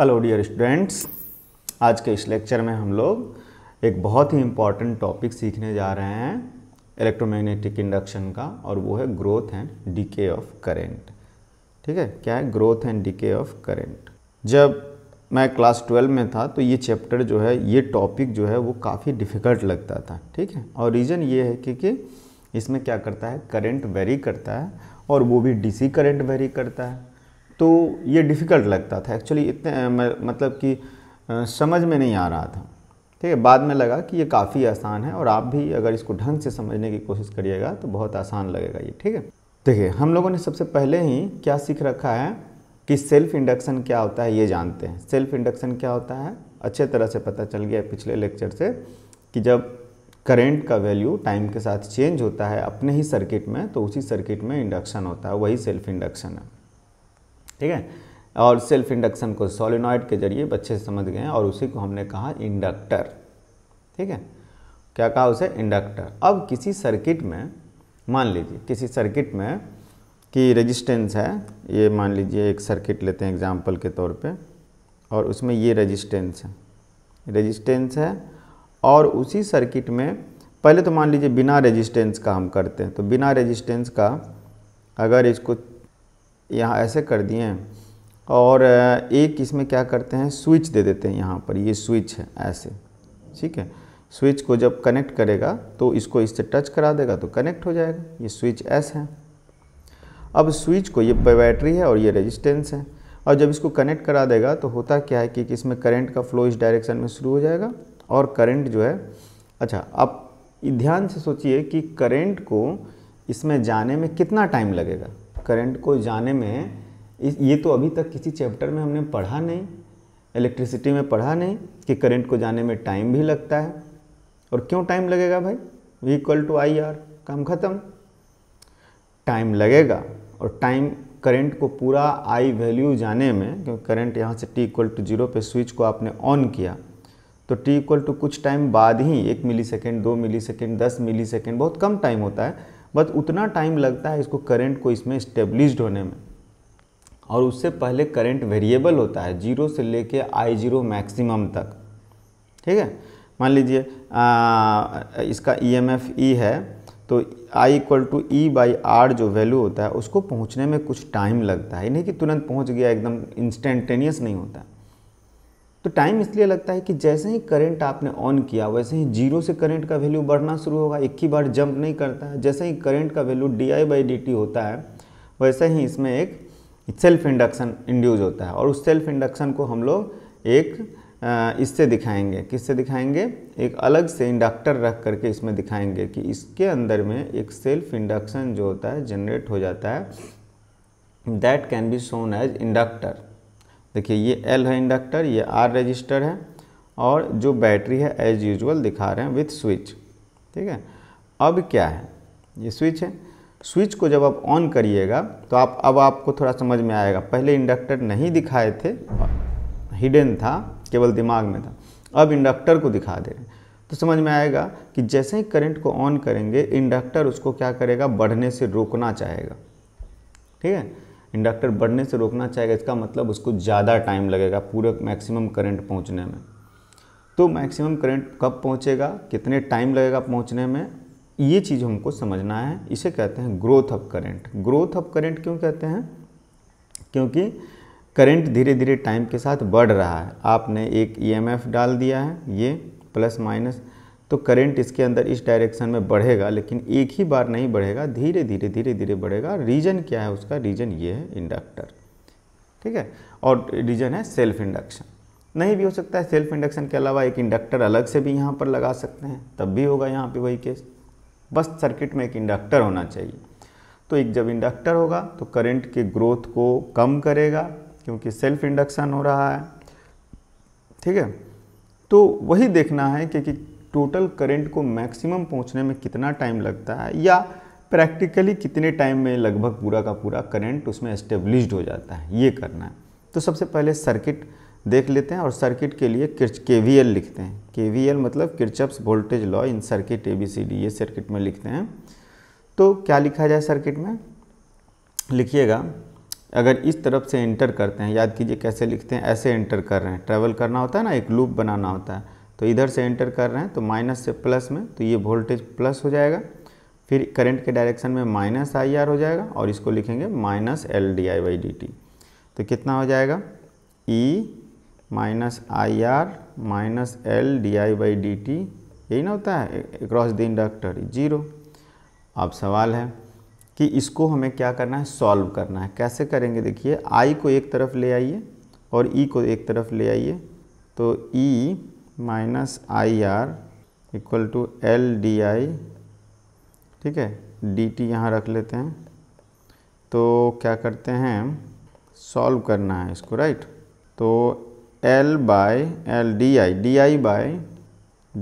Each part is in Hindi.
हेलो डियर स्टूडेंट्स आज के इस लेक्चर में हम लोग एक बहुत ही इम्पॉर्टेंट टॉपिक सीखने जा रहे हैं इलेक्ट्रोमैग्नेटिक इंडक्शन का और वो है growth and decay of current ठीक है क्या है growth and decay of current जब मैं क्लास ट्वेल्व में था तो ये चैप्टर जो है ये टॉपिक जो है वो काफ़ी डिफ़िकल्ट लगता था ठीक है और रीज़न ये है क्योंकि इसमें क्या करता है करेंट वेरी करता है और वो भी डीसी करंट वेरी करता है तो ये डिफ़िकल्ट लगता था एक्चुअली इतने मतलब कि समझ में नहीं आ रहा था ठीक है बाद में लगा कि ये काफ़ी आसान है और आप भी अगर इसको ढंग से समझने की कोशिश करिएगा तो बहुत आसान लगेगा ये ठीक है देखिए हम लोगों ने सबसे पहले ही क्या सीख रखा है कि सेल्फ इंडक्शन क्या होता है ये जानते हैं सेल्फ इंडक्शन क्या होता है अच्छे तरह से पता चल गया पिछले लेक्चर से कि जब करेंट का वैल्यू टाइम के साथ चेंज होता है अपने ही सर्किट में तो उसी सर्किट में इंडक्शन होता है वही सेल्फ इंडक्शन है ठीक है और सेल्फ इंडक्शन को सोलिनॉइड के जरिए बच्चे समझ गए और उसी को हमने कहा इंडक्टर ठीक है क्या कहा उसे इंडक्टर अब किसी सर्किट में मान लीजिए किसी सर्किट में कि रेजिस्टेंस है ये मान लीजिए एक सर्किट लेते हैं एग्जाम्पल के तौर पे और उसमें ये रेजिस्टेंस है रेजिस्टेंस है और उसी सर्किट में पहले तो मान लीजिए बिना रेजिस्टेंस का हम करते हैं तो बिना रेजिस्टेंस का अगर इसको यहाँ ऐसे कर दिए हैं और एक इसमें क्या करते हैं स्विच दे देते हैं यहाँ पर ये स्विच है ऐसे ठीक है स्विच को जब कनेक्ट करेगा तो इसको इससे टच करा देगा तो कनेक्ट हो जाएगा ये स्विच एस है अब स्विच को ये बैटरी है और ये रेजिस्टेंस है और जब इसको कनेक्ट करा देगा तो होता क्या है कि, इसमें करंट का फ्लो इस डायरेक्शन में शुरू हो जाएगा और करंट जो है अच्छा आप ध्यान से सोचिए कि करंट को इसमें जाने में कितना टाइम लगेगा करंट को जाने में ये तो अभी तक किसी चैप्टर में हमने पढ़ा नहीं इलेक्ट्रिसिटी में पढ़ा नहीं कि करंट को जाने में टाइम भी लगता है और क्यों टाइम लगेगा भाई V equal to I R काम ख़त्म टाइम लगेगा और टाइम करंट को पूरा आई वैल्यू जाने में क्योंकि करंट यहाँ से टी इक्वल टू जीरो पर स्विच को आपने ऑन किया तो टी इक्वल टू कुछ टाइम बाद ही एक मिली सेकेंड दो मिली सेकेंड दस मिली सेकेंड बहुत कम टाइम होता है बट उतना टाइम लगता है इसको करंट को इसमें स्टेब्लिश होने में और उससे पहले करंट वेरिएबल होता है जीरो से लेके आई जीरो मैक्सिमम तक ठीक है मान लीजिए इसका ई एम एफ ई है तो I equal to E by R जो वैल्यू होता है उसको पहुंचने में कुछ टाइम लगता है नहीं कि तुरंत पहुंच गया एकदम इंस्टेंटेनियस नहीं होता तो टाइम इसलिए लगता है कि जैसे ही करंट आपने ऑन किया वैसे ही जीरो से करंट का वैल्यू बढ़ना शुरू होगा एक ही बार जंप नहीं करता है जैसे ही करंट का value D I by D T होता है वैसे ही इसमें एक सेल्फ इंडक्शन इंड्यूज होता है और उस सेल्फ इंडक्शन को हम लोग एक इससे दिखाएंगे किससे दिखाएंगे एक अलग से इंडक्टर रख करके इसमें दिखाएंगे कि इसके अंदर में एक सेल्फ इंडक्शन जो होता है जनरेट हो जाता है that can be shown as inductor देखिए ये एल है इंडक्टर ये आर रजिस्टर है और जो बैटरी है एज यूजल दिखा रहे हैं विथ स्विच ठीक है अब क्या है ये स्विच है स्विच को जब आप ऑन करिएगा तो आप अब आपको थोड़ा समझ में आएगा पहले इंडक्टर नहीं दिखाए थे हिडन था केवल दिमाग में था अब इंडक्टर को दिखा दे रहे हैं तो समझ में आएगा कि जैसे ही करंट को ऑन करेंगे इंडक्टर उसको क्या करेगा बढ़ने से रोकना चाहेगा ठीक है इंडक्टर बढ़ने से रोकना चाहेगा इसका मतलब उसको ज़्यादा टाइम लगेगा पूरे मैक्सिमम करंट पहुंचने में तो मैक्सिमम करंट कब पहुंचेगा कितने टाइम लगेगा पहुंचने में ये चीज़ हमको समझना है इसे कहते हैं growth of current growth of current क्यों कहते हैं क्योंकि करंट धीरे धीरे टाइम के साथ बढ़ रहा है आपने एक ई e डाल दिया है ये प्लस माइनस तो करंट इसके अंदर इस डायरेक्शन में बढ़ेगा लेकिन एक ही बार नहीं बढ़ेगा धीरे धीरे धीरे धीरे बढ़ेगा रीजन क्या है उसका रीजन ये है इंडक्टर ठीक है और रीजन है सेल्फ इंडक्शन नहीं भी हो सकता है सेल्फ इंडक्शन के अलावा एक इंडक्टर अलग से भी यहाँ पर लगा सकते हैं तब भी होगा यहाँ पे वही केस बस सर्किट में एक इंडक्टर होना चाहिए तो एक जब इंडक्टर होगा तो करंट के ग्रोथ को कम करेगा क्योंकि सेल्फ इंडक्शन हो रहा है ठीक है तो वही देखना है कि, कि टोटल करंट को मैक्सिमम पहुंचने में कितना टाइम लगता है या प्रैक्टिकली कितने टाइम में लगभग पूरा का पूरा करंट उसमें इस्टेब्लिश हो जाता है ये करना है तो सबसे पहले सर्किट देख लेते हैं और सर्किट के लिए के वी एल लिखते हैं के वी एल मतलब Kirchhoff's voltage law in circuit A B C D ये सर्किट में लिखते हैं तो क्या लिखा जाए सर्किट में लिखिएगा अगर इस तरफ से एंटर करते हैं याद कीजिए कैसे लिखते हैं ऐसे एंटर कर रहे हैं ट्रैवल करना होता है ना एक लूप बनाना होता है तो इधर से एंटर कर रहे हैं तो माइनस से प्लस में तो ये वोल्टेज प्लस हो जाएगा फिर करंट के डायरेक्शन में माइनस आई आर हो जाएगा और इसको लिखेंगे minus L D I by D T तो कितना हो जाएगा E minus I R minus L D I by D T यही ना होता है क्रॉस द इंडक्टर जीरो अब सवाल है कि इसको हमें क्या करना है सॉल्व करना है कैसे करेंगे देखिए आई को एक तरफ ले आइए और ई e को एक तरफ ले आइए तो E e minus I R equal to L D I ठीक है डी टी यहाँ रख लेते हैं तो क्या करते हैं सॉल्व करना है इसको राइट तो L by L D I D I by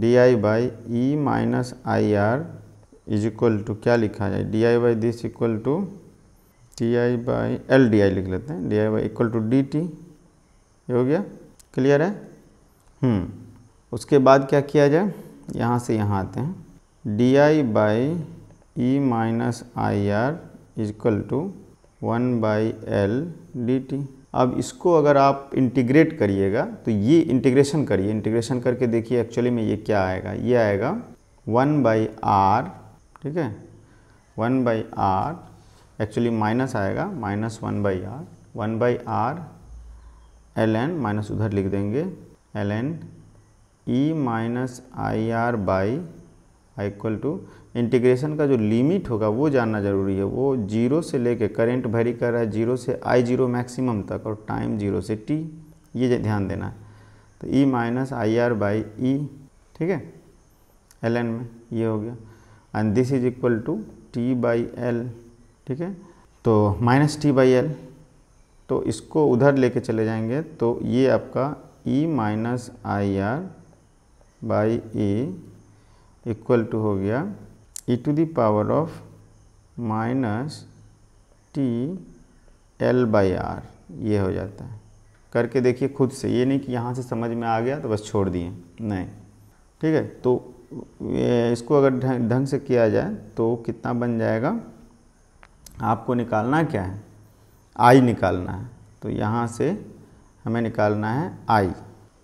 D I by E minus I R is equal to क्या लिखा जाए D I by this equal to T I by L D I लिख लेते हैं D I by equal to D T ये हो गया क्लियर है हम्म उसके बाद क्या किया जाए यहाँ से यहाँ आते हैं D I by E minus I R equal to one by L D T अब इसको अगर आप इंटीग्रेट करिएगा तो ये इंटीग्रेशन करिए इंटीग्रेशन करके देखिए एक्चुअली में ये क्या आएगा ये आएगा वन बाई आर ठीक है one by R actually minus आएगा minus one by R one by R L N minus उधर लिख देंगे L N E minus I R by equal to integration का जो लिमिट होगा वो जानना जरूरी है वो जीरो से लेके करंट भरी कर रहा है जीरो से आई जीरो मैक्सिमम तक और टाइम जीरो से टी ये ध्यान देना है तो E minus I R by E ठीक है एल एन में ये हो गया and this is equal to T by L ठीक है तो माइनस टी बाई एल तो इसको उधर लेके चले जाएंगे तो ये आपका E minus I R by A equal to हो गया E to the power of minus T L by R ये हो जाता है करके देखिए खुद से ये नहीं कि यहाँ से समझ में आ गया तो बस छोड़ दिए नहीं ठीक है तो इसको अगर ढंग ढंग से किया जाए तो कितना बन जाएगा आपको निकालना क्या है आई निकालना है तो यहाँ से हमें निकालना है आई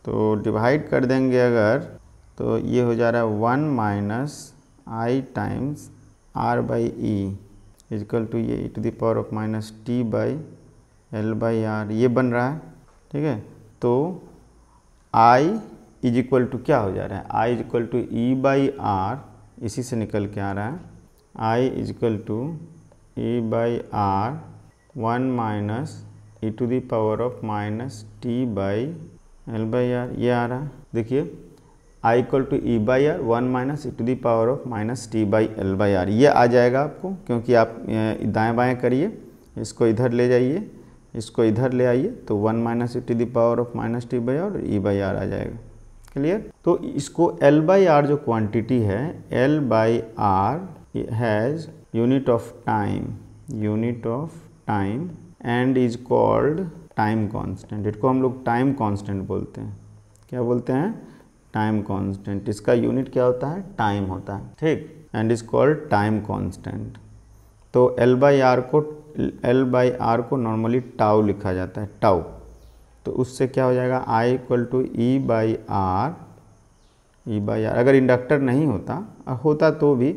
तो डिवाइड कर देंगे अगर तो ये हो जा रहा है one minus I times R by E equal to ये E to power of minus T by L by R ये बन रहा है ठीक है तो आई इज इक्वल टू क्या हो जा रहा है I is equal to E by R इसी से निकल के आ रहा है I is equal to E by R one minus E to power of minus T by L by R ये आ रहा है देखिए I equal to E by R one minus E to the power of minus T by L by R ये आ जाएगा आपको क्योंकि आप दाएँ बाएँ करिए इसको इधर ले जाइए इसको इधर ले आइए तो one minus E to the power of minus T by R E by R आ जाएगा क्लियर तो इसको एल बाई आर जो क्वांटिटी है L by R has unit of time unit of time and is called time constant इसको हम लोग टाइम कॉन्स्टेंट बोलते हैं क्या बोलते हैं टाइम कांस्टेंट इसका यूनिट क्या होता है टाइम होता है ठीक and is called time constant तो एल बाई आर को एल बाई आर को नॉर्मली टाउ लिखा जाता है टाउ तो उससे क्या हो जाएगा I equal to E by R E by R अगर इंडक्टर नहीं होता होता तो भी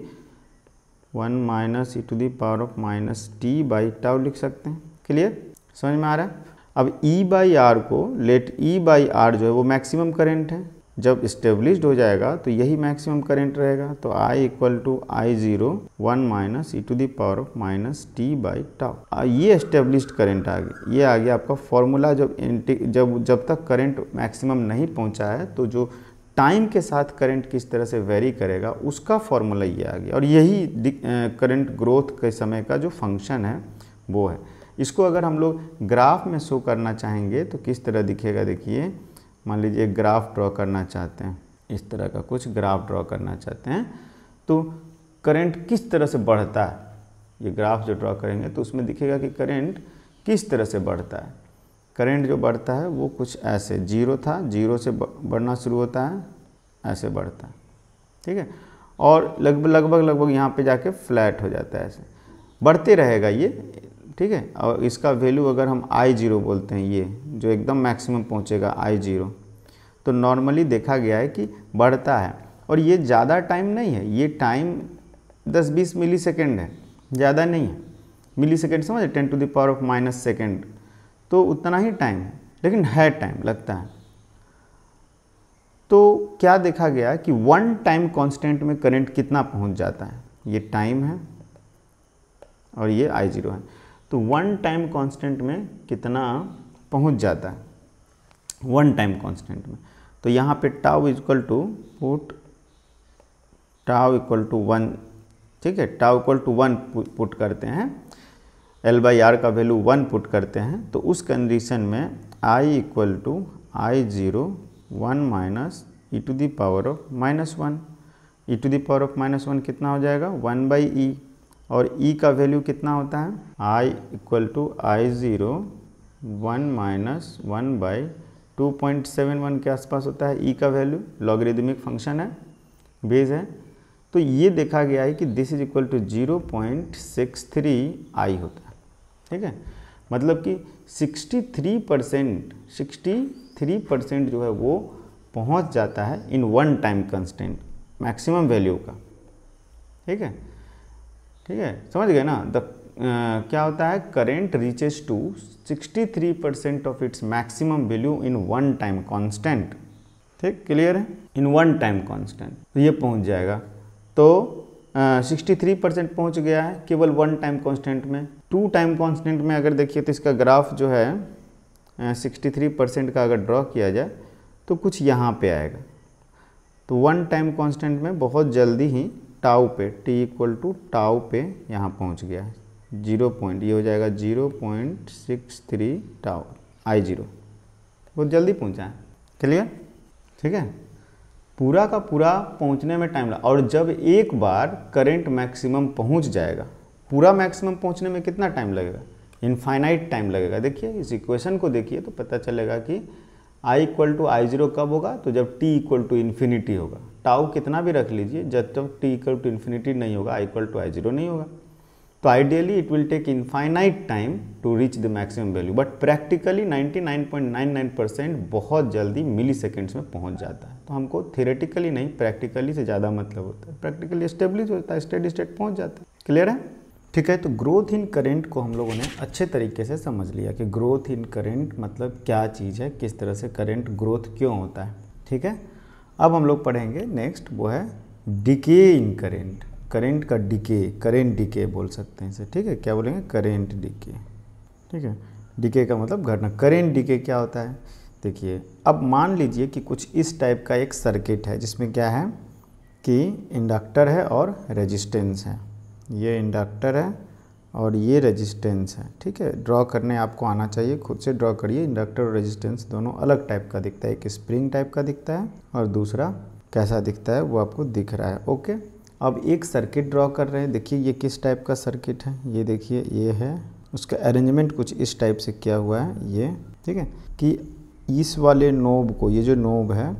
one minus E to the power of minus T by tau लिख सकते हैं क्लियर समझ में आ रहा है अब ई बाई आर को लेट ई बाई आर जो है वो मैक्सिमम करेंट है जब इस्टेब्लिश हो जाएगा तो यही मैक्सिमम करंट रहेगा तो I equal to I zero one minus E to the power of minus T by tau ये इस्टेब्लिश करंट आ गया ये आ गया आपका फॉर्मूला जब जब जब तक करंट मैक्सिमम नहीं पहुंचा है तो जो टाइम के साथ करंट किस तरह से वेरी करेगा उसका फॉर्मूला ये आ गया और यही करंट ग्रोथ के समय का जो फंक्शन है वो है इसको अगर हम लोग ग्राफ में शो करना चाहेंगे तो किस तरह दिखेगा देखिए मान लीजिए ग्राफ ड्रॉ करना चाहते हैं इस तरह का कुछ ग्राफ ड्रॉ करना चाहते हैं तो करंट किस तरह से बढ़ता है ये ग्राफ जो ड्रॉ करेंगे तो उसमें दिखेगा कि करंट किस तरह से बढ़ता है करंट जो बढ़ता है वो कुछ ऐसे जीरो था जीरो से बढ़ना शुरू होता है ऐसे बढ़ता है ठीक है और लगभग लगभग लगभग यहाँ पर जाके फ्लैट हो जाता है ऐसे बढ़ते रहेगा ये ठीक है और इसका वैल्यू अगर हम आई जीरो बोलते हैं ये जो एकदम मैक्सिमम पहुंचेगा आई जीरो तो नॉर्मली देखा गया है कि बढ़ता है और ये ज़्यादा टाइम नहीं है ये टाइम 10-20 मिली सेकेंड है ज़्यादा नहीं है मिली सेकेंड समझे ten to power of minus second तो उतना ही टाइम है लेकिन है टाइम लगता है तो क्या देखा गया कि वन टाइम कांस्टेंट में करंट कितना पहुंच जाता है ये टाइम है और ये आई जीरो है तो वन टाइम कांस्टेंट में कितना पहुंच जाता है वन टाइम कांस्टेंट में तो यहाँ पे tau equal to put tau equal to one ठीक है tau equal to one put करते हैं एल बाई आर का वैल्यू वन पुट करते हैं तो उस कंडीशन में I equal to I zero one minus E to the power of minus one E to the power of minus one कितना हो जाएगा वन बाई ई और ई e का वैल्यू कितना होता है I equal to I zero one minus one by two point seven one के आसपास होता है ई e का वैल्यू लॉगरिदमिक फंक्शन है बेस है तो ये देखा गया है कि this is equal to zero point six three I होता है ठीक है मतलब कि sixty three percent sixty three percent जो है वो पहुंच जाता है in one time constant maximum value का ठीक है ठीक है समझ गए ना द क्या होता है current reaches to 63 percent of its maximum value in one time constant ठीक क्लियर है इन वन टाइम कांस्टेंट ये पहुंच जाएगा तो सिक्सटी थ्री परसेंट पहुँच गया है केवल वन टाइम कांस्टेंट में टू टाइम कांस्टेंट में अगर देखिए तो इसका ग्राफ जो है सिक्सटी थ्री परसेंट का अगर ड्रॉ किया जाए तो कुछ यहाँ पे आएगा तो वन टाइम कांस्टेंट में बहुत जल्दी ही टाउ पे टी इक्वल टू टाउ पे यहाँ पहुँच गया है जीरो पॉइंट ये हो जाएगा zero point six three tau I zero बहुत जल्दी पहुँचा है क्लियर ठीक है पूरा का पूरा पहुँचने में टाइम लगा और जब एक बार करेंट मैक्सिमम पहुँच जाएगा पूरा मैक्सिमम पहुँचने में कितना टाइम लगेगा इनफाइनाइट टाइम लगेगा देखिए इस इक्वेशन को देखिए तो पता चलेगा कि I equal to I zero कब होगा तो जब टी इक्वल टू इन्फिनिटी होगा टाउ कितना भी रख लीजिए जब तक टी इक्वल टू इन्फिनिटी नहीं होगा I equal to I zero नहीं होगा तो ideally it will take infinite time to reach the maximum value but practically 99.99 percent बहुत जल्दी मिली सेकेंड्स में पहुंच जाता है तो हमको थियोरेटिकली नहीं प्रैक्टिकली से ज़्यादा मतलब होता है प्रैक्टिकली स्टेब्लिश होता है स्टेडी स्टेट पहुंच जाता है क्लियर है ठीक है तो ग्रोथ इन करेंट को हम लोगों ने अच्छे तरीके से समझ लिया कि ग्रोथ इन करेंट मतलब क्या चीज़ है किस तरह से करेंट ग्रोथ क्यों होता है ठीक है अब हम लोग पढ़ेंगे नेक्स्ट वो है डिके इन करेंट करेंट का डिके करेंट डिके बोल सकते हैं इसे ठीक है क्या बोलेंगे करेंट डिके ठीक है डिके का मतलब घटना करेंट डिके क्या होता है देखिए अब मान लीजिए कि कुछ इस टाइप का एक सर्किट है जिसमें क्या है कि इंडक्टर है और रेजिस्टेंस है ये इंडक्टर है और ये रेजिस्टेंस है ठीक है ड्रॉ करने आपको आना चाहिए खुद से ड्रॉ करिए इंडक्टर और रेजिस्टेंस दोनों अलग टाइप का दिखता है एक स्प्रिंग टाइप का दिखता है और दूसरा कैसा दिखता है वो आपको दिख रहा है ओके अब एक सर्किट ड्रॉ कर रहे हैं देखिए ये किस टाइप का सर्किट है ये देखिए ये है उसका अरेंजमेंट कुछ इस टाइप से किया हुआ है ये ठीक है कि इस वाले नोब को ये जो नोब है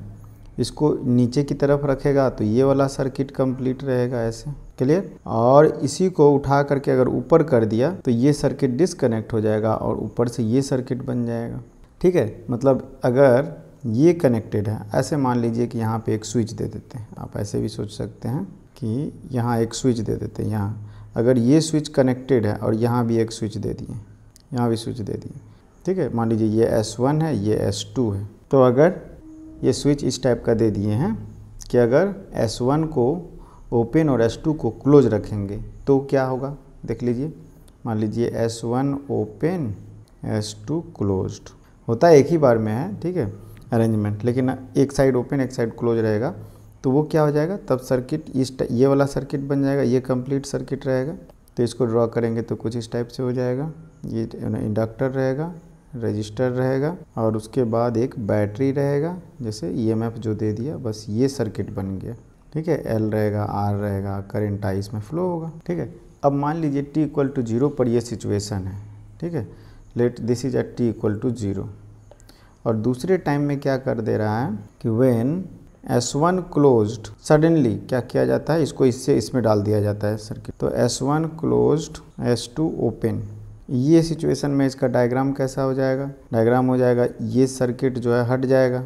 इसको नीचे की तरफ रखेगा तो ये वाला सर्किट कंप्लीट रहेगा ऐसे क्लियर और इसी को उठा करके अगर ऊपर कर दिया तो ये सर्किट डिसकनेक्ट हो जाएगा और ऊपर से ये सर्किट बन जाएगा ठीक है मतलब अगर ये कनेक्टेड है ऐसे मान लीजिए कि यहाँ पे एक स्विच दे देते हैं आप ऐसे भी सोच सकते हैं कि यहाँ एक स्विच दे देते हैं यहाँ अगर ये स्विच कनेक्टेड है और यहाँ भी एक स्विच दे दिए यहाँ भी स्विच दे दिए ठीक है मान लीजिए ये S1 है ये S2 है तो अगर ये स्विच इस टाइप का दे दिए हैं कि अगर S1 को ओपन और S2 को क्लोज रखेंगे तो क्या होगा देख लीजिए मान लीजिए S1 ओपन S2 क्लोज्ड होता है एक ही बार में है ठीक है अरेंजमेंट लेकिन एक साइड ओपन एक साइड क्लोज रहेगा तो वो क्या हो जाएगा तब सर्किट इस ये वाला सर्किट बन जाएगा ये कंप्लीट सर्किट रहेगा तो इसको ड्रॉ करेंगे तो कुछ इस टाइप से हो जाएगा ये इंडक्टर रहेगा रजिस्टर रहेगा और उसके बाद एक बैटरी रहेगा जैसे ईएमएफ e जो दे दिया बस ये सर्किट बन गया ठीक है एल रहेगा आर रहेगा करेंट आई इसमें फ्लो होगा ठीक है अब मान लीजिए टी इक्वल टू जीरो पर यह सिचुएशन है ठीक है let this is at T equal to zero और दूसरे टाइम में क्या कर दे रहा है कि when S one closed suddenly क्या किया जाता है इसको इससे इसमें डाल दिया जाता है सर्किट तो S one closed S two open ये सिचुएशन में इसका डायग्राम कैसा हो जाएगा डायग्राम हो जाएगा ये सर्किट जो है हट जाएगा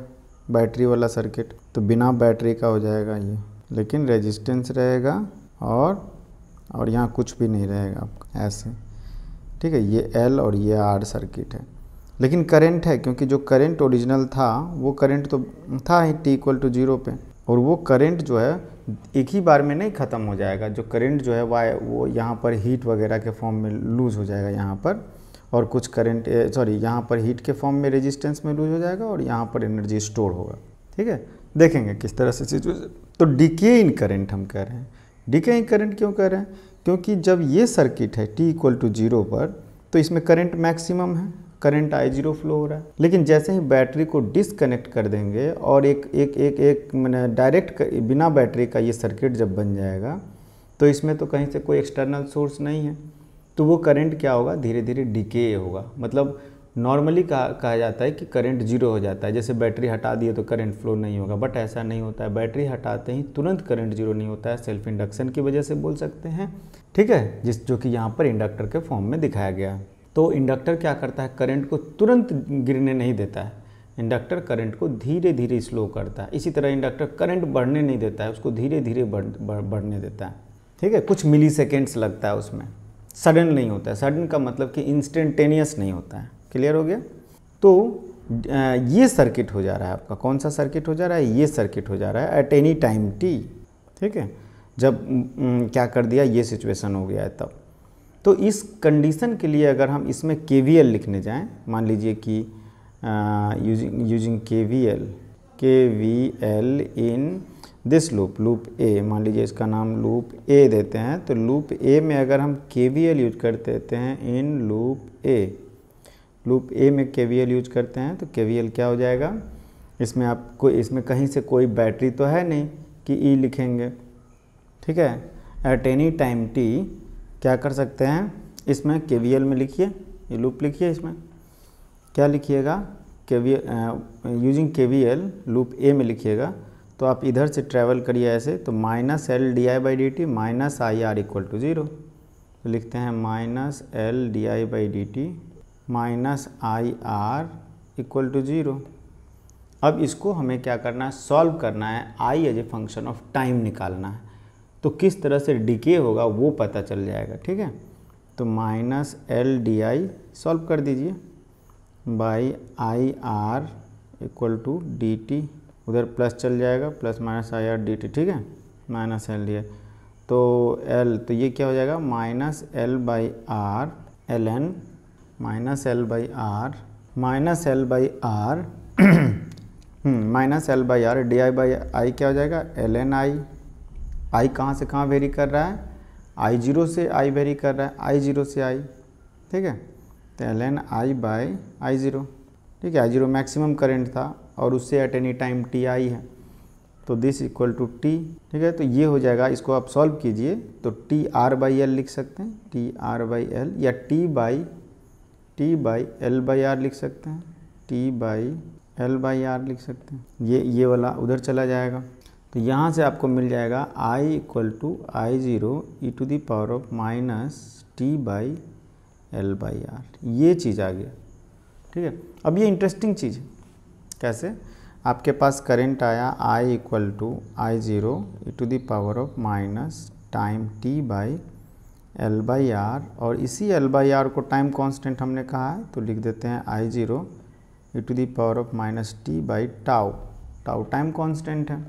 बैटरी वाला सर्किट तो बिना बैटरी का हो जाएगा ये लेकिन रेजिस्टेंस रहेगा और और यहाँ कुछ भी नहीं रहेगा आपका ऐसे ठीक है ये एल और ये आर सर्किट है लेकिन करंट है क्योंकि जो करंट ओरिजिनल था वो करंट तो था ही टी इक्वल टू जीरो पे और वो करंट जो है एक ही बार में नहीं ख़त्म हो जाएगा जो करंट जो है वाई वो यहाँ पर हीट वगैरह के फॉर्म में लूज़ हो जाएगा यहाँ पर और कुछ करंट सॉरी यहाँ पर हीट के फॉर्म में रेजिस्टेंस में लूज हो जाएगा और यहाँ पर एनर्जी स्टोर होगा ठीक है देखेंगे किस तरह से सिचुएशन तो डीके इन करेंट हम कह रहे हैं डीके इन करेंट क्यों कह रहे हैं क्योंकि जब ये सर्किट है टी इक्वल टू जीरो पर तो इसमें करंट मैक्सिमम है करंट आई जीरो फ्लो हो रहा है लेकिन जैसे ही बैटरी को डिसकनेक्ट कर देंगे और एक एक एक एक मैंने डायरेक्ट बिना बैटरी का ये सर्किट जब बन जाएगा तो इसमें तो कहीं से कोई एक्सटर्नल सोर्स नहीं है तो वो करंट क्या होगा धीरे धीरे डिके होगा मतलब नॉर्मली कहा कहा जाता है कि करंट जीरो हो जाता है जैसे बैटरी हटा दिए तो करंट फ्लो नहीं होगा बट ऐसा नहीं होता है बैटरी हटाते ही तुरंत करंट जीरो नहीं होता है सेल्फ इंडक्शन की वजह से बोल सकते हैं ठीक है जिस जो कि यहाँ पर इंडक्टर के फॉर्म में दिखाया गया है तो इंडक्टर क्या करता है करंट को तुरंत गिरने नहीं देता है इंडक्टर करंट को धीरे धीरे स्लो करता है इसी तरह इंडक्टर करंट बढ़ने नहीं देता है उसको धीरे धीरे बढ़ बढ़ने देता है ठीक है कुछ मिली सेकेंड्स लगता है उसमें सडन नहीं होता है सडन का मतलब कि इंस्टेंटेनियस नहीं होता है क्लियर हो गया तो ये सर्किट हो जा रहा है आपका कौन सा सर्किट हो जा रहा है ये सर्किट हो जा रहा है एट एनी टाइम टी ठीक है जब क्या कर दिया ये सिचुएशन हो गया है तब तो इस कंडीशन के लिए अगर हम इसमें के लिखने जाएँ मान लीजिए कि using using K V L K V L in this loop loop A मान लीजिए इसका नाम लूप ए देते हैं तो लूप ए में अगर हम के वी एल यूज कर देते हैं in loop A loop A में के वी एल यूज करते हैं तो के वी एल क्या हो जाएगा इसमें आपको इसमें कहीं से कोई बैटरी तो है नहीं कि ई e लिखेंगे ठीक है एट एनी टाइम टी क्या कर सकते हैं इसमें के में लिखिए ये लूप लिखिए इसमें क्या लिखिएगा K V using K V L loop A में लिखिएगा तो आप इधर से ट्रैवल करिए ऐसे तो minus L D I by D T minus I R equal to zero तो लिखते हैं minus L D I by D T minus I R equal to zero अब इसको हमें क्या करना है सॉल्व करना है I as a function of time निकालना है तो किस तरह से डिके होगा वो पता चल जाएगा ठीक है तो minus L D I solve कर दीजिए by I R equal to D T उधर प्लस चल जाएगा plus minus I R D T ठीक है माइनस एल डी आई तो एल तो ये क्या हो जाएगा minus L by R L N minus L by R minus L by R minus L by R D I by I क्या हो जाएगा एल एन आई आई कहाँ से कहाँ वेरी कर रहा है आई जीरो से आई वेरी कर रहा है आई जीरो से आई ठीक है तो L N I by I zero ठीक है आई जीरो मैक्सिमम करेंट था और उससे at any time T I है तो दिस इक्वल टू टी ठीक है तो ये हो जाएगा इसको आप सॉल्व कीजिए तो टी आर बाई एल लिख सकते हैं टी आर बाई एल या T by T by L by R लिख सकते हैं T by L by R लिख सकते हैं ये ये वाला उधर चला जाएगा तो यहाँ से आपको मिल जाएगा I equal to I zero E to the power of minus T by L by R ये चीज़ आ गया ठीक है अब ये इंटरेस्टिंग चीज़ है कैसे आपके पास करंट आया I equal to I zero E to the power of minus time T by L by R और इसी एल बाई आर को टाइम कांस्टेंट हमने कहा है तो लिख देते हैं I zero E to the power of minus T by tau tau time constant है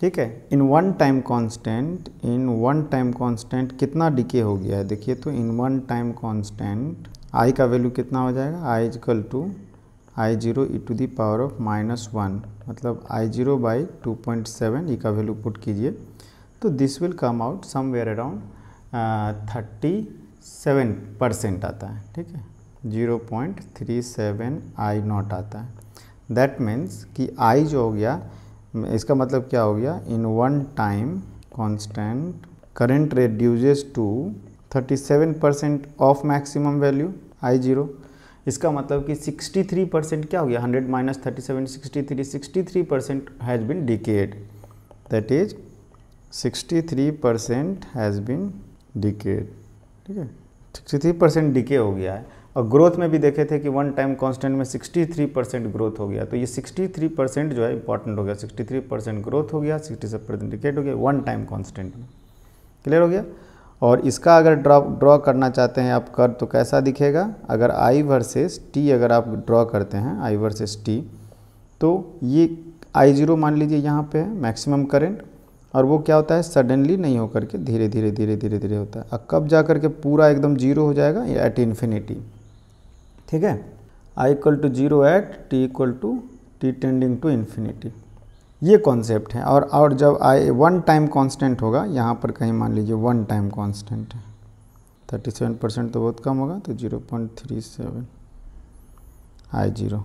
ठीक है in one time constant in one time constant कितना डिके हो गया है देखिए तो in one time constant I का वैल्यू कितना हो जाएगा I equal to I zero E to the power of minus one मतलब I zero by two point seven E का वैल्यू पुट कीजिए तो this will come out where around thirty seven percent आता है ठीक है zero point three seven I not आता है दैट मीन्स कि आई जो हो गया इसका मतलब क्या हो गया in one time constant current reduces to 37 percent of maximum value I zero इसका मतलब कि 63 परसेंट क्या हो गया 100 minus thirty seven sixty three sixty three percent has been decayed that is 63 percent has been decayed ठीक है 63 परसेंट डिके हो गया है और ग्रोथ में भी देखे थे कि वन टाइम कांस्टेंट में 63 परसेंट ग्रोथ हो गया तो ये 63 परसेंट जो है इंपॉर्टेंट हो गया 63 परसेंट ग्रोथ हो गया 67 परसेंट डिकेट हो गया वन टाइम कांस्टेंट में क्लियर हो गया और इसका अगर ड्रॉ ड्रॉ करना चाहते हैं आप कर तो कैसा दिखेगा अगर आई वर्सेस टी अगर आप ड्रॉ करते हैं आई वर्सेस टी तो ये आई जीरो मान लीजिए यहाँ पर है मैक्सिमम करेंट और वो क्या होता है सडनली नहीं होकर के धीरे धीरे धीरे धीरे धीरे होता है और कब जा कर के पूरा एकदम जीरो हो जाएगा एट इन्फिनिटी ठीक है I equal to zero at T equal to T tending to infinity ये कॉन्सेप्ट है और और जब आई वन टाइम कांस्टेंट होगा यहाँ पर कहीं मान लीजिए वन टाइम कांस्टेंट है थर्टी सेवन परसेंट तो बहुत कम होगा तो zero point three seven I zero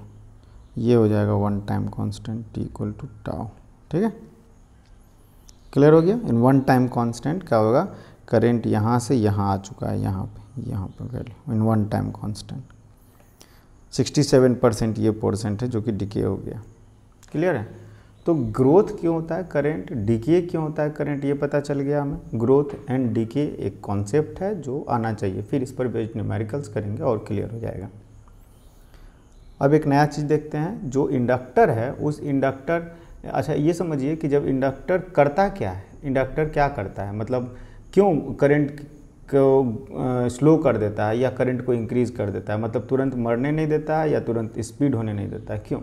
ये हो जाएगा one time constant T equal to tau ठीक है क्लियर हो गया इन वन टाइम कांस्टेंट क्या होगा करेंट यहाँ से यहाँ आ चुका है यहाँ पे यहाँ पर value in one time constant 67 percent ये परसेंट है जो कि डिके हो गया क्लियर है तो ग्रोथ क्यों होता है करंट डिके क्यों होता है करंट ये पता चल गया हमें ग्रोथ एंड डिके एक कॉन्सेप्ट है जो आना चाहिए फिर इस पर बेस्ड न्यूमेरिकल्स करेंगे और क्लियर हो जाएगा अब एक नया चीज़ देखते हैं जो इंडक्टर है उस इंडक्टर अच्छा ये समझिए कि जब इंडक्टर करता क्या है इंडक्टर क्या करता है मतलब क्यों करंट को स्लो कर देता है या करंट को इंक्रीज़ कर देता है मतलब तुरंत मरने नहीं देता है या तुरंत स्पीड होने नहीं देता है क्यों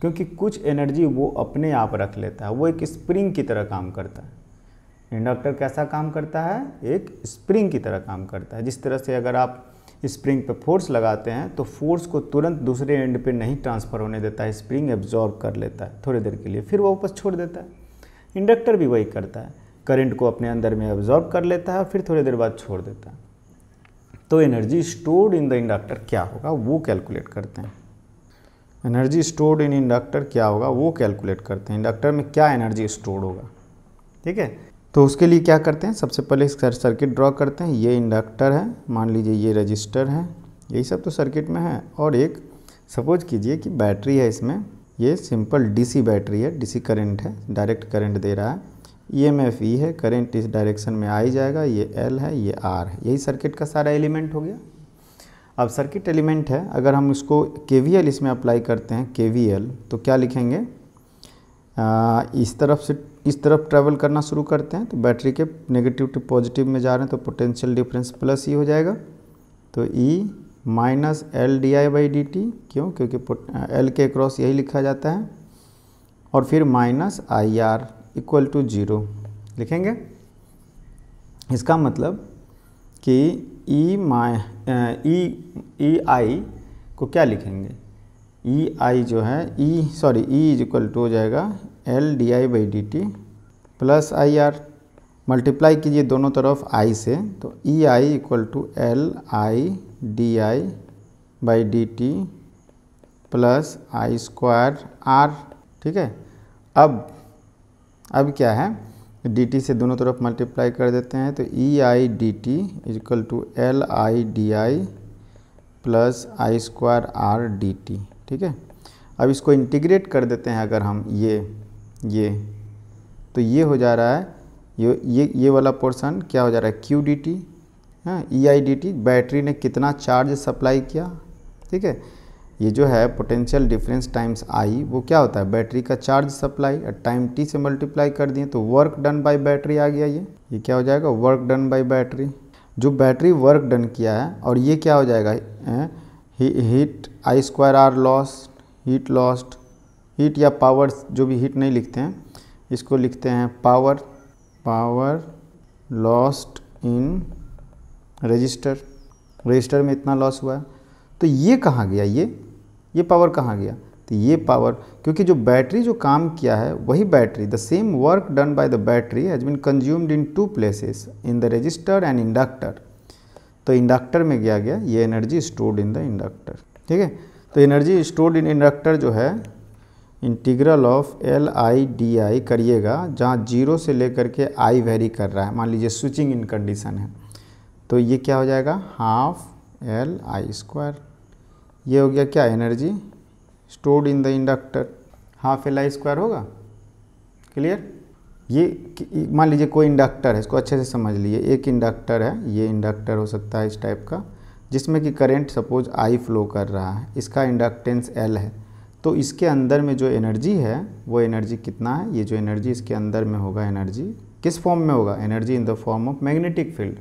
क्योंकि कुछ एनर्जी वो अपने आप रख लेता है वो एक स्प्रिंग की तरह काम करता है इंडक्टर कैसा काम करता है एक स्प्रिंग की तरह काम करता है जिस तरह से अगर आप स्प्रिंग पर फोर्स लगाते हैं तो फोर्स को तुरंत दूसरे एंड पे नहीं ट्रांसफ़र होने देता है स्प्रिंग एब्जॉर्ब कर लेता है थोड़ी देर के लिए फिर वो वापस छोड़ देता है इंडक्टर भी वही करता है करंट को अपने अंदर में ऑब्जॉर्व कर लेता है और फिर थोड़ी देर बाद छोड़ देता है तो energy stored in the inductor क्या होगा वो कैलकुलेट करते हैं एनर्जी स्टोर्ड इन इंडक्टर क्या होगा वो कैलकुलेट करते हैं इंडक्टर में क्या एनर्जी स्टोर्ड होगा ठीक है तो उसके लिए क्या करते हैं सबसे पहले सर्किट ड्रॉ करते हैं ये इंडक्टर है मान लीजिए ये रजिस्टर है यही सब तो सर्किट में है और एक सपोज कीजिए कि बैटरी है इसमें ये सिंपल डीसी बैटरी है डीसी करंट है डायरेक्ट करंट दे रहा है ई एम एफ ई है करेंट इस डायरेक्शन में आ ही जाएगा ये एल है ये आर है यही सर्किट का सारा एलिमेंट हो गया अब सर्किट एलिमेंट है अगर हम इसको के वी एल इसमें अप्लाई करते हैं के वी एल तो क्या लिखेंगे आ, इस तरफ से इस तरफ ट्रैवल करना शुरू करते हैं तो बैटरी के नेगेटिव टू पॉजिटिव में जा रहे हैं तो पोटेंशियल डिफरेंस प्लस ई हो जाएगा तो E minus L D I by D T क्यों क्योंकि एल के क्रॉस यही लिखा जाता है और फिर minus I R equal to zero लिखेंगे इसका मतलब कि ई माई ई ई आई को क्या लिखेंगे ई e आई जो है E sorry E is equal to हो जाएगा L D I by D T plus I R multiply कीजिए दोनों तरफ आई से तो E I equal to L I D I by D T plus I square R ठीक है अब अब क्या है डी टी से दोनों तरफ मल्टीप्लाई कर देते हैं तो E I D T equal to L I D I plus I square R D T ठीक है अब इसको इंटीग्रेट कर देते हैं अगर हम ये ये तो ये हो जा रहा है ये ये ये वाला पोर्सन क्या हो जा रहा है क्यू डी टी हाँ E I D T battery ने कितना चार्ज सप्लाई किया ठीक है ये जो है पोटेंशियल डिफरेंस टाइम्स आई वो क्या होता है बैटरी का चार्ज सप्लाई और टाइम टी से मल्टीप्लाई कर दिए तो वर्क डन बाय बैटरी आ गया ये ये क्या हो जाएगा वर्क डन बाय बैटरी जो बैटरी वर्क डन किया है और ये क्या हो जाएगा heat I square R loss heat lost heat या पावर जो भी हीट नहीं लिखते हैं इसको लिखते हैं power power lost in resistor resistor में इतना लॉस हुआ है तो ये कहाँ गया ये ये पावर कहाँ गया तो ये पावर क्योंकि जो बैटरी जो काम किया है वही battery the same work done by the battery has been consumed in two places in the resistor and inductor तो इंडक्टर में गया गया ये energy stored in the inductor ठीक है तो एनर्जी स्टोर्ड इन इंडक्टर जो है integral of L I D I करिएगा जहाँ जीरो से लेकर के आई वेरी कर रहा है मान लीजिए स्विचिंग इन कंडीशन है तो ये क्या हो जाएगा हाफ एल आई स्क्वायर ये हो गया क्या energy stored in the inductor half L I square होगा क्लियर ये मान लीजिए कोई इंडक्टर है इसको अच्छे से समझ लीजिए एक इंडक्टर है ये इंडक्टर हो सकता है इस टाइप का जिसमें कि करंट सपोज आई फ्लो कर रहा है इसका इंडक्टेंस एल है तो इसके अंदर में जो एनर्जी है वो एनर्जी कितना है ये जो एनर्जी इसके अंदर में होगा एनर्जी किस फॉर्म में होगा energy in the form of magnetic field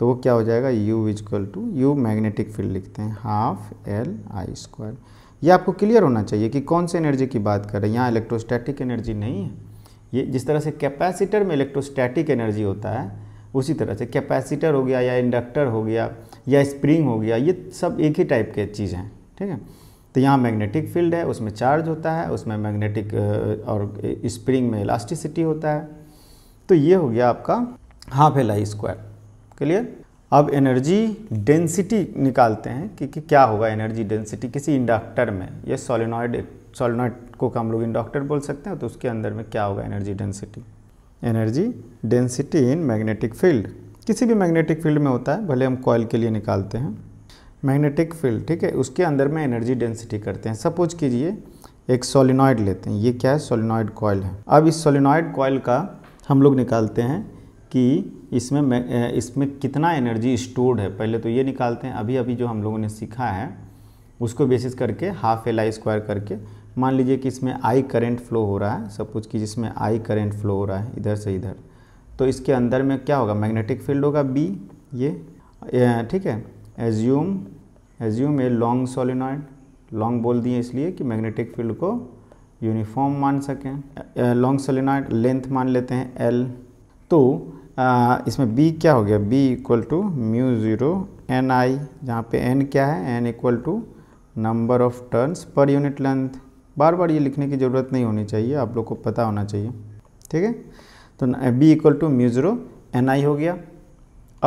तो वो क्या हो जाएगा U equal to U magnetic field लिखते हैं हाफ एल आई स्क्वायर ये आपको क्लियर होना चाहिए कि कौन से एनर्जी की बात कर रहे हैं यहाँ इलेक्ट्रोस्टैटिक एनर्जी नहीं है ये जिस तरह से कैपेसिटर में इलेक्ट्रोस्टैटिक एनर्जी होता है उसी तरह से कैपेसिटर हो गया या इंडक्टर हो गया या स्प्रिंग हो गया ये सब एक ही टाइप के चीज़ हैं ठीक है तो यहाँ मैग्नेटिक फील्ड है उसमें चार्ज होता है उसमें मैग्नेटिक uh, और स्प्रिंग में इलास्टिसिटी होता है तो ये हो गया आपका half L I square clear अब एनर्जी डेंसिटी निकालते हैं कि, कि क्या होगा एनर्जी डेंसिटी किसी इंडक्टर में ये सोलिनॉइड सोलिनॉइड को हम लोग इंडक्टर बोल सकते हैं तो उसके अंदर में क्या होगा energy density energy density in magnetic field किसी भी मैग्नेटिक फील्ड में होता है भले हम कॉयल के लिए निकालते हैं मैग्नेटिक फील्ड ठीक है उसके अंदर में एनर्जी डेंसिटी करते हैं सपोज कीजिए एक सोलिनॉइड लेते हैं ये क्या है सोलिनॉइड कॉयल है अब इस सोलिनॉइड कॉयल का हम लोग निकालते हैं कि इसमें इसमें कितना एनर्जी स्टोर्ड है पहले तो ये निकालते हैं अभी अभी जो हम लोगों ने सीखा है उसको बेसिस करके हाफ एल आई स्क्वायर करके मान लीजिए कि इसमें आई करेंट फ्लो हो रहा है सब कुछ कि जिसमें आई करेंट फ्लो हो रहा है इधर से इधर तो इसके अंदर में क्या होगा मैग्नेटिक फील्ड होगा बी ये ठीक है assume assume a long solenoid long बोल दिए इसलिए कि मैग्नेटिक फील्ड को यूनिफॉर्म मान सकें लॉन्ग सोलिनॉइड लेंथ मान लेते हैं एल तो इसमें b क्या हो गया b equal to mu zero N I जहाँ पे एन क्या है n equal to number of turns per unit length बार बार ये लिखने की ज़रूरत नहीं होनी चाहिए आप लोग को पता होना चाहिए ठीक है तो b equal to mu zero N I हो गया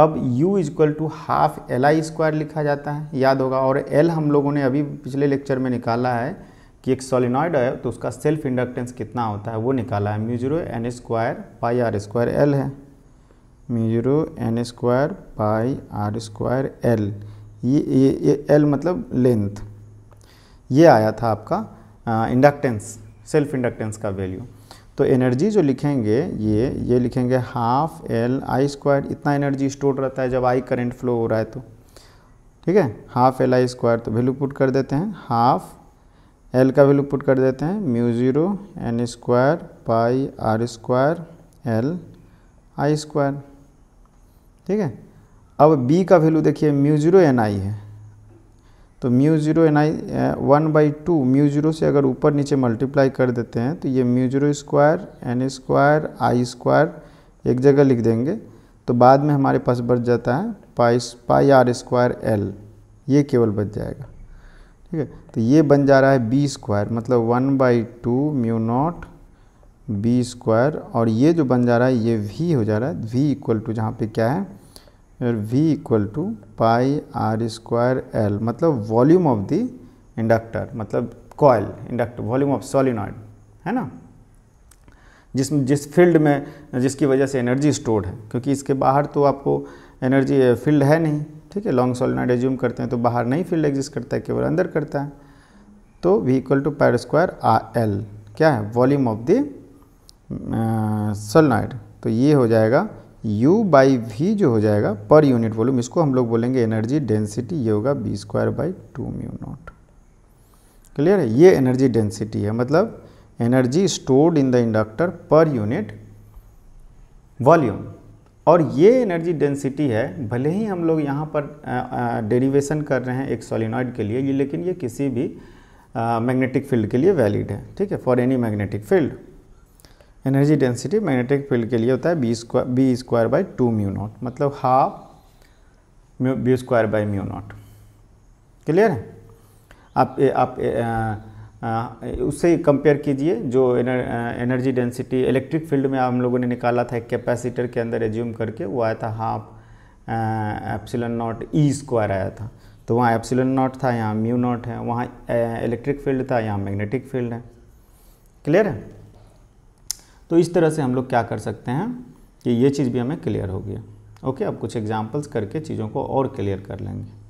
अब u equal to half L I square लिखा जाता है याद होगा और l हम लोगों ने अभी पिछले लेक्चर में निकाला है कि एक सोलिनॉइड है तो उसका सेल्फ इंडक्टेंस कितना होता है वो निकाला है mu zero N square pi R square L है zero N square pi R square L ये ये ये एल मतलब लेंथ ये आया था आपका इंडक्टेंस सेल्फ इंडक्टेंस का वैल्यू तो एनर्जी जो लिखेंगे ये ये लिखेंगे हाफ एल आई स्क्वायर इतना एनर्जी स्टोर रहता है जब आई करंट फ्लो हो रहा है तो ठीक है हाफ एल आई स्क्वायर तो वैल्यू पुट कर देते हैं हाफ एल का वैल्यू पुट कर देते हैं mu zero N square pi R square L I square ठीक है अब बी का वैल्यू देखिए म्यू ज़ीरो एन आई है तो mu zero N I one by two mu zero से अगर ऊपर नीचे मल्टीप्लाई कर देते हैं तो ये mu zero square N square I square एक जगह लिख देंगे तो बाद में हमारे पास बच जाता है pi pi R square L ये केवल बच जाएगा ठीक है तो ये बन जा रहा है बी स्क्वायर मतलब one by two mu not B square और ये जो बन जा रहा है ये वी हो जा रहा है वी इक्वल टू जहाँ पे क्या है V equal to pi R square L मतलब वॉल्यूम ऑफ द इंडक्टर मतलब coil inductor volume of solenoid है ना जिस जिस फील्ड में जिसकी वजह से एनर्जी स्टोर्ड है क्योंकि इसके बाहर तो आपको एनर्जी फील्ड eh, है नहीं ठीक है लॉन्ग सॉलिनॉइड एज्यूम करते हैं तो बाहर नहीं फील्ड एग्जिस्ट करता है केवल अंदर करता है तो V equal to pi R square R L क्या है वॉल्यूम ऑफ द सलनाइड तो ये हो जाएगा U बाई वी जो हो जाएगा पर यूनिट वॉल्यूम इसको हम लोग बोलेंगे एनर्जी डेंसिटी ये होगा B square by two mu not clear है ये एनर्जी डेंसिटी है मतलब energy stored in the inductor per unit volume और ये एनर्जी डेंसिटी है भले ही हम लोग यहाँ पर डेरिवेशन कर रहे हैं एक सोलिनॉइड के लिए ये लेकिन ये किसी भी मैग्नेटिक फील्ड के लिए वैलिड है ठीक है for any magnetic field energy density magnetic field के लिए होता है B square B square by two mu not मतलब half B square by mu not clear है आप ए, आप ए, आ, उससे कंपेयर कीजिए जो एनर, एनर्जी डेंसिटी इलेक्ट्रिक फील्ड में हम लोगों ने निकाला था एक कैपेसिटर के अंदर एज्यूम करके वो आया था half epsilon not E square आया था तो वहाँ एप्सिलन नॉट था यहाँ म्यू नॉट है वहाँ इलेक्ट्रिक फील्ड था यहाँ मैग्नेटिक फील्ड है क्लियर है तो इस तरह से हम लोग क्या कर सकते हैं कि ये चीज़ भी हमें क्लियर होगी ओके अब कुछ एग्जाम्पल्स करके चीज़ों को और क्लियर कर लेंगे